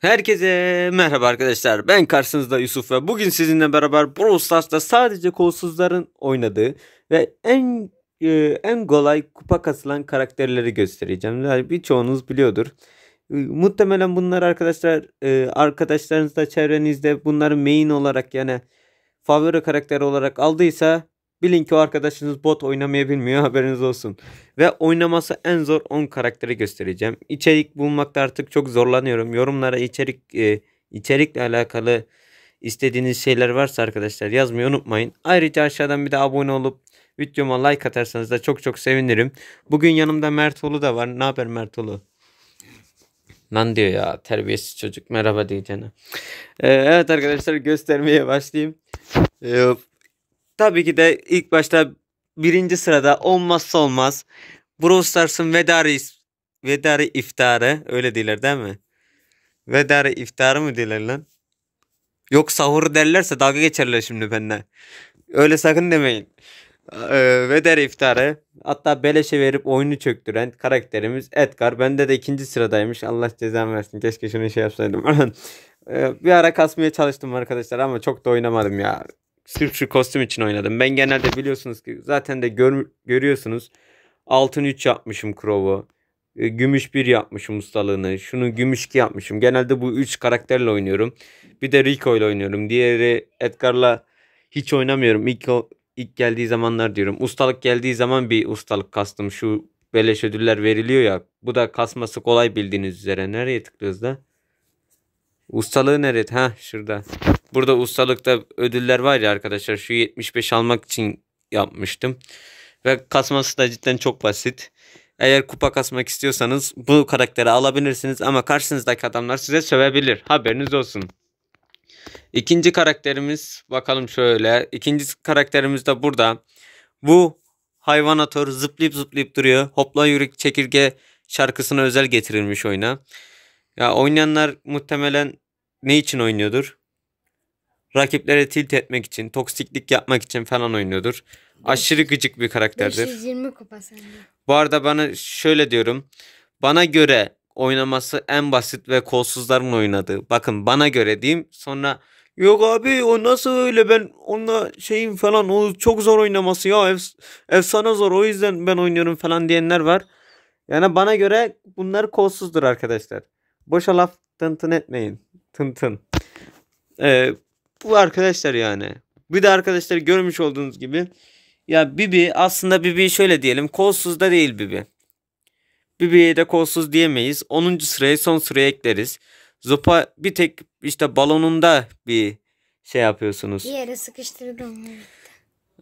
Herkese merhaba arkadaşlar ben karşınızda Yusuf ve bugün sizinle beraber Brawl Stars'ta sadece kolsuzların oynadığı ve en e, en kolay kupa kasılan karakterleri göstereceğim. Yani birçoğunuz biliyordur. E, muhtemelen bunlar arkadaşlar e, arkadaşlarınızda çevrenizde bunları main olarak yani favori karakter olarak aldıysa Bilin ki o arkadaşınız bot oynamayı bilmiyor haberiniz olsun. Ve oynaması en zor 10 karakteri göstereceğim. İçerik bulmakta artık çok zorlanıyorum. Yorumlara içerik e, içerikle alakalı istediğiniz şeyler varsa arkadaşlar yazmayı unutmayın. Ayrıca aşağıdan bir de abone olup videoma like atarsanız da çok çok sevinirim. Bugün yanımda Mert Ulu da var. Ne haber Mert Ulu? Lan diyor ya terbiyesiz çocuk merhaba diyeceğine. Ee, evet arkadaşlar göstermeye başlayayım. Ee, Tabii ki de ilk başta birinci sırada olmazsa olmaz. Brawl Stars'ın Vedari, Vedari iftarı öyle diler değil mi? Vedari iftarı mı diler lan? Yok sahur derlerse dalga geçerler şimdi benden. Öyle sakın demeyin. Ee, Veder iftarı hatta beleşe verip oyunu çöktüren karakterimiz Edgar. Bende de ikinci sıradaymış. Allah cezam versin. Keşke şunu şey yapsaydım. ee, bir ara kasmaya çalıştım arkadaşlar ama çok da oynamadım ya. Sırf kostüm için oynadım. Ben genelde biliyorsunuz ki zaten de gör, görüyorsunuz. Altın 3 yapmışım Crow'u. E, gümüş 1 yapmışım ustalığını. Şunu gümüş 2 yapmışım. Genelde bu 3 karakterle oynuyorum. Bir de Rico ile oynuyorum. Diğeri Edgar'la hiç oynamıyorum. İlk, ilk geldiği zamanlar diyorum. Ustalık geldiği zaman bir ustalık kastım. Şu beleş ödüller veriliyor ya. Bu da kasması kolay bildiğiniz üzere. Nereye tıklıyoruz da? Ustalığı nerede? Ha şurada. Burada ustalıkta ödüller var ya arkadaşlar şu 75 almak için yapmıştım. Ve kasması da cidden çok basit. Eğer kupa kasmak istiyorsanız bu karakteri alabilirsiniz ama karşınızdaki adamlar size sövebilir. Haberiniz olsun. İkinci karakterimiz bakalım şöyle. İkinci karakterimiz de burada. Bu hayvanatör zıplayıp zıplayıp duruyor. Hopla yürük çekirge şarkısına özel getirilmiş oyuna. Ya oynayanlar muhtemelen ne için oynuyordur? rakiplere tilt etmek için, toksiklik yapmak için falan oynuyordur. Aşırı gıcık bir karakterdir. 520 kupa sende. Bu arada bana şöyle diyorum. Bana göre oynaması en basit ve kolsuzların oynadığı. Bakın bana göre diyeyim. Sonra yok abi o nasıl öyle ben onunla şeyim falan o çok zor oynaması ya ef- efsane zor o yüzden ben oynuyorum falan diyenler var. Yani bana göre bunlar kolsuzdur arkadaşlar. Boşa laf tıntın etmeyin. Tıntın. Ee, bu arkadaşlar yani. Bir de arkadaşlar görmüş olduğunuz gibi ya Bibi aslında Bibi şöyle diyelim kolsuz da değil Bibi. Bibi'ye de kolsuz diyemeyiz. 10. sırayı son sıraya ekleriz. Zopa bir tek işte balonunda bir şey yapıyorsunuz. Bir yere sıkıştırdım.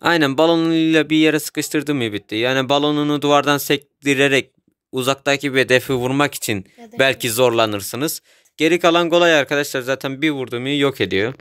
Aynen balonuyla bir yere sıkıştırdım mı bitti. Yani balonunu duvardan sektirerek uzaktaki bir hedefi vurmak için belki zorlanırsınız. Geri kalan kolay arkadaşlar zaten bir vurdu yok ediyor.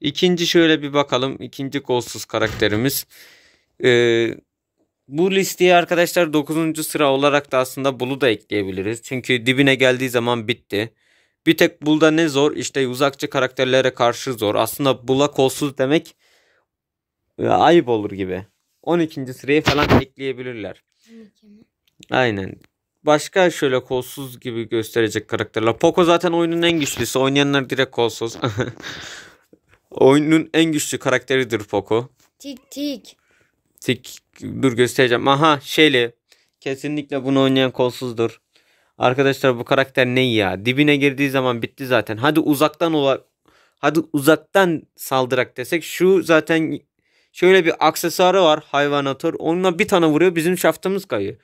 İkinci şöyle bir bakalım. İkinci kolsuz karakterimiz. Ee, bu listeye arkadaşlar 9. sıra olarak da aslında Bulu da ekleyebiliriz. Çünkü dibine geldiği zaman bitti. Bir tek Bul'da ne zor? İşte uzakçı karakterlere karşı zor. Aslında Bul'a kolsuz demek e, ayıp olur gibi. 12. sıraya falan ekleyebilirler. Aynen. Başka şöyle kolsuz gibi gösterecek karakterler. Poco zaten oyunun en güçlüsü. Oynayanlar direkt kolsuz. Oyunun en güçlü karakteridir Poco. Tik tik. Tik dur göstereceğim. Aha şeyle kesinlikle bunu oynayan kolsuzdur. Arkadaşlar bu karakter ne ya? Dibine girdiği zaman bitti zaten. Hadi uzaktan ola hadi uzaktan saldırak desek şu zaten şöyle bir aksesuarı var hayvanatör. Onunla bir tane vuruyor bizim şaftımız kayıyor.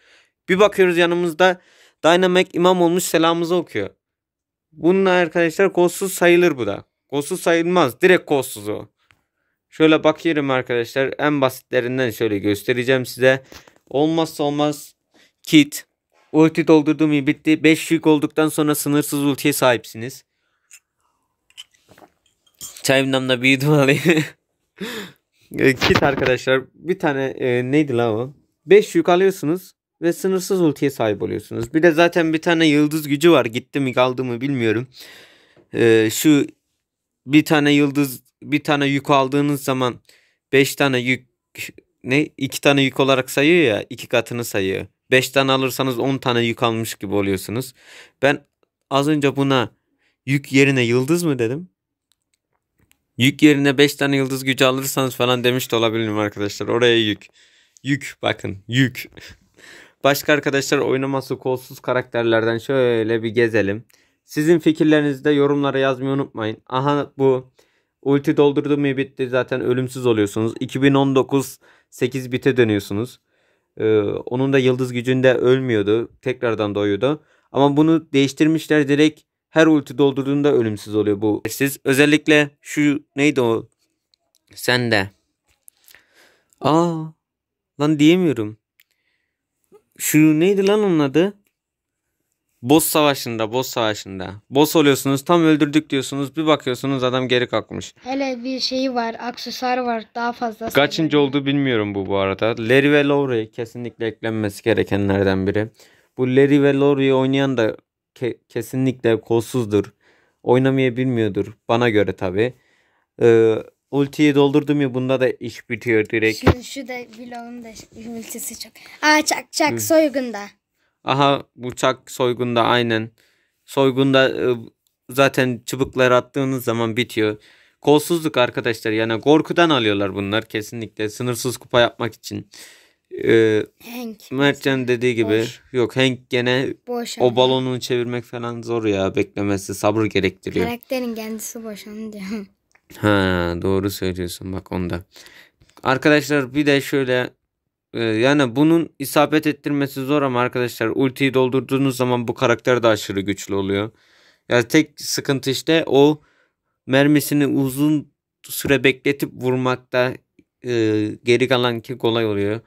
Bir bakıyoruz yanımızda Dynamic imam olmuş selamımızı okuyor. Bununla arkadaşlar kolsuz sayılır bu da. Golsuz sayılmaz. Direkt golsuz o. Şöyle bakıyorum arkadaşlar. En basitlerinden şöyle göstereceğim size. Olmazsa olmaz kit. Ulti doldurduğum iyi bitti. 5 yük olduktan sonra sınırsız ultiye sahipsiniz. Çayımdan da büyüdüm alayım. E, kit arkadaşlar. Bir tane e, neydi la o? 5 yük alıyorsunuz ve sınırsız ultiye sahip oluyorsunuz. Bir de zaten bir tane yıldız gücü var. Gitti mi kaldı mı bilmiyorum. Ee, şu bir tane yıldız bir tane yük aldığınız zaman 5 tane yük ne 2 tane yük olarak sayıyor ya 2 katını sayıyor. 5 tane alırsanız 10 tane yük almış gibi oluyorsunuz. Ben az önce buna yük yerine yıldız mı dedim? Yük yerine 5 tane yıldız gücü alırsanız falan demiş de olabilirim arkadaşlar. Oraya yük. Yük bakın yük. Başka arkadaşlar oynaması kolsuz karakterlerden şöyle bir gezelim. Sizin fikirlerinizi de yorumlara yazmayı unutmayın. Aha bu ulti doldurdu mu bitti zaten ölümsüz oluyorsunuz. 2019 8 bite dönüyorsunuz. Ee, onun da yıldız gücünde ölmüyordu. Tekrardan doğuyordu. Ama bunu değiştirmişler direkt her ulti doldurduğunda ölümsüz oluyor bu. Siz özellikle şu neydi o? Sen de. Aa lan diyemiyorum. Şu neydi lan onun adı? Boss savaşında, boss savaşında. Boss oluyorsunuz, tam öldürdük diyorsunuz. Bir bakıyorsunuz adam geri kalkmış. Hele bir şeyi var, aksesuar var daha fazla. Kaçıncı olduğu bilmiyorum bu bu arada. Larry ve Lowry kesinlikle eklenmesi gerekenlerden biri. Bu Larry ve Lowry'yi oynayan da ke- kesinlikle kolsuzdur. oynamayı bilmiyordur. Bana göre tabi. Ee, ultiyi doldurdum ya bunda da iş bitiyor direkt. Şu, şu da bloğun da ultisi çok. Aa çak çak Hı. soygunda. Aha uçak soygunda aynen. Soygunda e, zaten çubuklar attığınız zaman bitiyor. Kolsuzluk arkadaşlar yani korkudan alıyorlar bunlar kesinlikle sınırsız kupa yapmak için. Ee, Mertcan dediği gibi Boş. yok Hank gene Boş o balonu çevirmek falan zor ya beklemesi sabır gerektiriyor. Karakterin kendisi boşanıyor ha doğru söylüyorsun bak onda. Arkadaşlar bir de şöyle ee, yani bunun isabet ettirmesi zor ama arkadaşlar ultiyi doldurduğunuz zaman bu karakter de aşırı güçlü oluyor. Yani tek sıkıntı işte o mermisini uzun süre bekletip vurmakta e, geri kalan ki kolay oluyor.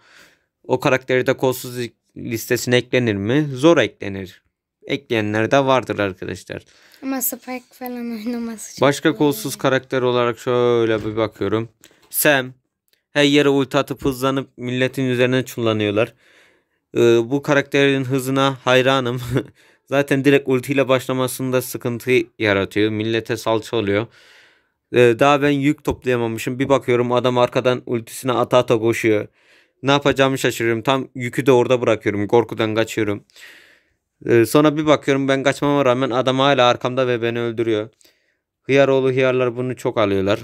O karakteri de kolsuz listesine eklenir mi? Zor eklenir. Ekleyenler de vardır arkadaşlar. Ama Spike falan oynaması çok Başka kolsuz karakter olarak şöyle bir bakıyorum. Sam, her yere ulti atıp hızlanıp milletin üzerine çullanıyorlar. Ee, bu karakterin hızına hayranım. Zaten direkt ultiyle başlamasında sıkıntı yaratıyor. Millete salça oluyor. Ee, daha ben yük toplayamamışım. Bir bakıyorum adam arkadan ultisine ata ata koşuyor. Ne yapacağımı şaşırıyorum. Tam yükü de orada bırakıyorum. Korkudan kaçıyorum. Ee, sonra bir bakıyorum ben kaçmama rağmen adam hala arkamda ve beni öldürüyor. Hıyaroğlu hıyarlar bunu çok alıyorlar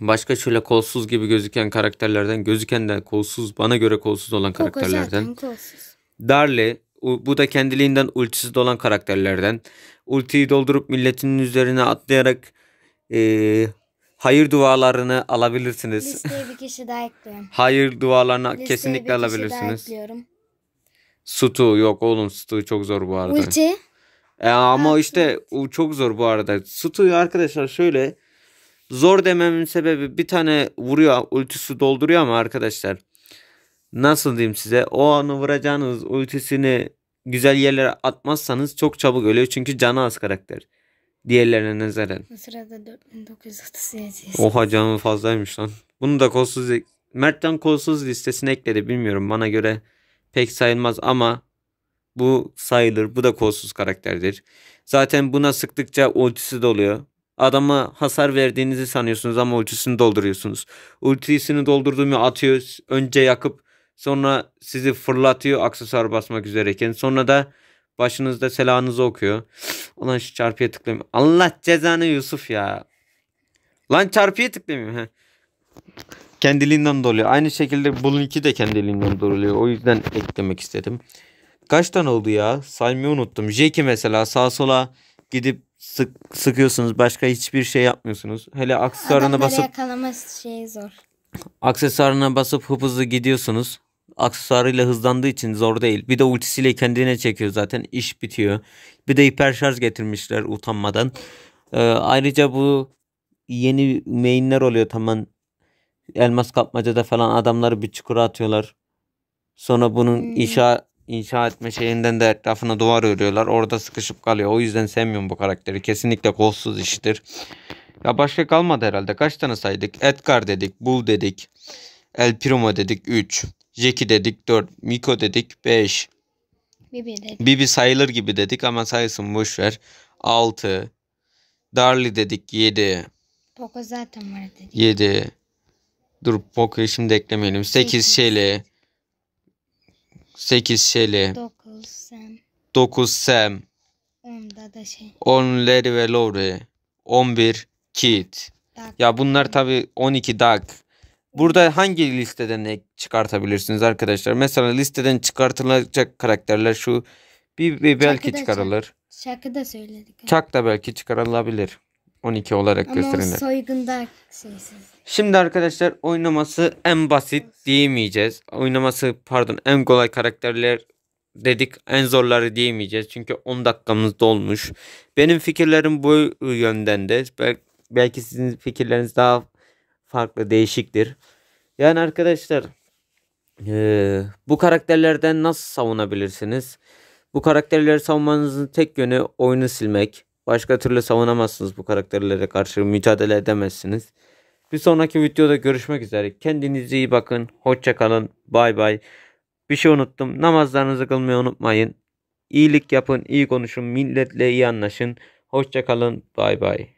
başka şöyle kolsuz gibi gözüken karakterlerden gözüken de kolsuz bana göre kolsuz olan karakterlerden. kolsuz. Darley bu da kendiliğinden ultisi de olan karakterlerden. Ultiyi doldurup milletinin üzerine atlayarak e, hayır dualarını alabilirsiniz. Listeye bir kişi daha ekliyorum. hayır dualarını Listeye kesinlikle bir Kişi daha ekliyorum. Stu yok oğlum Sutu çok zor bu arada. Ulti. E, ama ha, işte o çok zor bu arada. Sutu arkadaşlar şöyle Zor dememin sebebi bir tane vuruyor ultisi dolduruyor ama arkadaşlar. Nasıl diyeyim size o anı vuracağınız ultisini güzel yerlere atmazsanız çok çabuk ölüyor. Çünkü canı az karakter. Diğerlerine nazaran. Bu sırada 4937. Oha canı fazlaymış lan. Bunu da kolsuz Mert'ten kolsuz listesine ekledi bilmiyorum. Bana göre pek sayılmaz ama bu sayılır. Bu da kolsuz karakterdir. Zaten buna sıktıkça ultisi doluyor. Adama hasar verdiğinizi sanıyorsunuz ama ultisini dolduruyorsunuz. Ultisini doldurduğumu atıyor. Önce yakıp sonra sizi fırlatıyor aksesuar basmak üzereyken. Sonra da başınızda selanızı okuyor. Ulan şu çarpıya tıklayayım. Allah cezanı Yusuf ya. Lan çarpıya tıklayayım. kendiliğinden doluyor. Aynı şekilde iki de kendiliğinden doluyor. O yüzden eklemek istedim. Kaç tane oldu ya? Saymayı unuttum. Jeki mesela sağa sola gidip sık sıkıyorsunuz. Başka hiçbir şey yapmıyorsunuz. Hele aksesuarına Adamları basıp yakalaması şey zor. aksesuarına basıp hıp hızlı gidiyorsunuz. Aksesuarıyla hızlandığı için zor değil. Bir de ultisiyle kendine çekiyor zaten. iş bitiyor. Bir de hiper şarj getirmişler utanmadan. Ee, ayrıca bu yeni mainler oluyor tamam. Elmas kapmacada falan adamları bir çukura atıyorlar. Sonra bunun Hmm. inşa inşa etme şeyinden de etrafına duvar örüyorlar. Orada sıkışıp kalıyor. O yüzden sevmiyorum bu karakteri. Kesinlikle kolsuz işidir. Ya başka kalmadı herhalde. Kaç tane saydık? Edgar dedik. Bull dedik. El Primo dedik 3. Jeki dedik 4. Miko dedik 5. Bibi dedik. Bibi sayılır gibi dedik ama sayısın boş ver. 6. Darly dedik 7. Poco zaten var dedik. 7. Dur Poco'yu şimdi eklemeyelim. 8 şeyli. 8 Şeli. 9 Sem. 9 Sem. 10'da da şey. 10 Larry ve Lowry. 11 Kit. Duck. Ya bunlar tabi 12 Duck. Burada hangi listeden ne çıkartabilirsiniz arkadaşlar? Mesela listeden çıkartılacak karakterler şu bir, bir belki çıkarılır. Şarkı da söyledik. Çak da belki çıkarılabilir. 12 olarak Ama soygunda şeysiz. Şimdi arkadaşlar oynaması en basit diyemeyeceğiz. Oynaması pardon en kolay karakterler dedik en zorları diyemeyeceğiz. Çünkü 10 dakikamız dolmuş. Benim fikirlerim bu yönden de. Belki sizin fikirleriniz daha farklı değişiktir. Yani arkadaşlar ee, bu karakterlerden nasıl savunabilirsiniz? Bu karakterleri savunmanızın tek yönü oyunu silmek. Başka türlü savunamazsınız bu karakterlere karşı mücadele edemezsiniz. Bir sonraki videoda görüşmek üzere. Kendinize iyi bakın. Hoşça kalın. Bay bay. Bir şey unuttum. Namazlarınızı kılmayı unutmayın. İyilik yapın, iyi konuşun, milletle iyi anlaşın. Hoşça kalın. Bay bay.